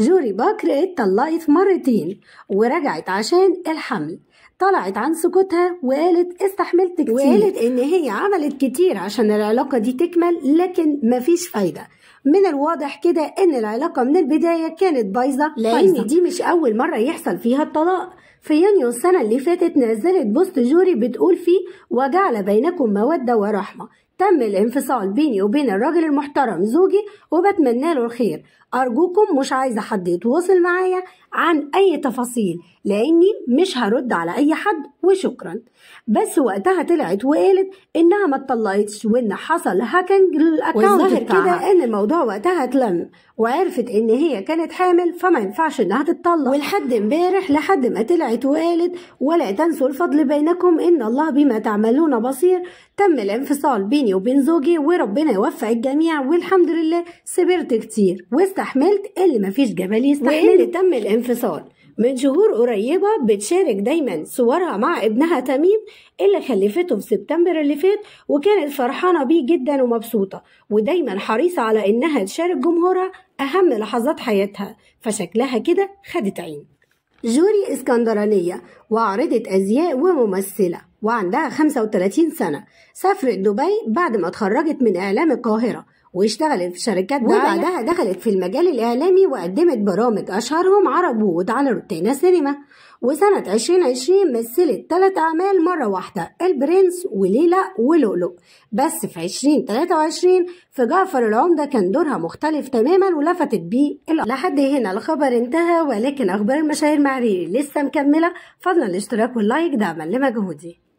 جوري باكر اتطلقت مرتين ورجعت عشان الحمل طلعت عن سكوتها وقالت استحملت كتير وقالت ان هي عملت كتير عشان العلاقه دي تكمل لكن مفيش فايده من الواضح كده ان العلاقه من البدايه كانت بايظه لان دي مش اول مره يحصل فيها الطلاق في يونيو السنة اللي فاتت نزلت بوست جوري بتقول فيه وجعل بينكم مودة ورحمة تم الانفصال بيني وبين الراجل المحترم زوجي وبتمنى له الخير أرجوكم مش عايزة حد يتواصل معايا عن أي تفاصيل لأني مش هرد على أي حد وشكرا بس وقتها طلعت وقالت إنها ما اتطلقتش وإن حصل هاكنج للأكونت كده إن الموضوع وقتها اتلم وعرفت إن هي كانت حامل فما ينفعش إنها تتطلق ولحد امبارح لحد ما طلعت وقالت ولا تنسوا الفضل بينكم إن الله بما تعملون بصير تم الانفصال بيني وبين زوجي وربنا يوفق الجميع والحمد لله سبرت كتير واستحملت اللي مفيش جبل يستحمل واللي تم الانفصال الانفصال من شهور قريبة بتشارك دايما صورها مع ابنها تميم اللي خلفته في سبتمبر اللي فات وكانت فرحانة بيه جدا ومبسوطة ودايما حريصة على انها تشارك جمهورها اهم لحظات حياتها فشكلها كده خدت عين جوري اسكندرانية وعارضة ازياء وممثلة وعندها 35 سنة سافرت دبي بعد ما اتخرجت من اعلام القاهرة واشتغلت في شركات دعاية وبعدها دخلت في المجال الإعلامي وقدمت برامج أشهرهم عرب وود على روتينا سينما وسنة 2020 مثلت ثلاث أعمال مرة واحدة البرنس وليلى ولؤلؤ بس في 2023 في جعفر العمدة كان دورها مختلف تماما ولفتت بيه لحد هنا الخبر انتهى ولكن أخبار المشاهير مع ريري لسه مكملة فضلا الاشتراك واللايك دعما لمجهودي